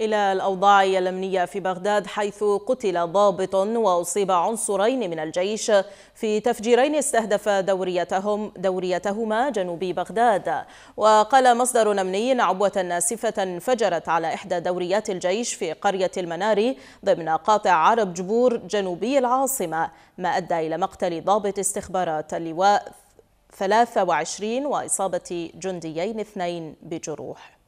إلى الأوضاع الأمنية في بغداد حيث قتل ضابط وأصيب عنصرين من الجيش في تفجيرين استهدف دوريتهم دوريتهما جنوب بغداد وقال مصدر أمني عبوة ناسفة انفجرت على إحدى دوريات الجيش في قرية المناري ضمن قاطع عرب جبور جنوبي العاصمة ما أدى إلى مقتل ضابط استخبارات اللواء 23 وإصابة جنديين اثنين بجروح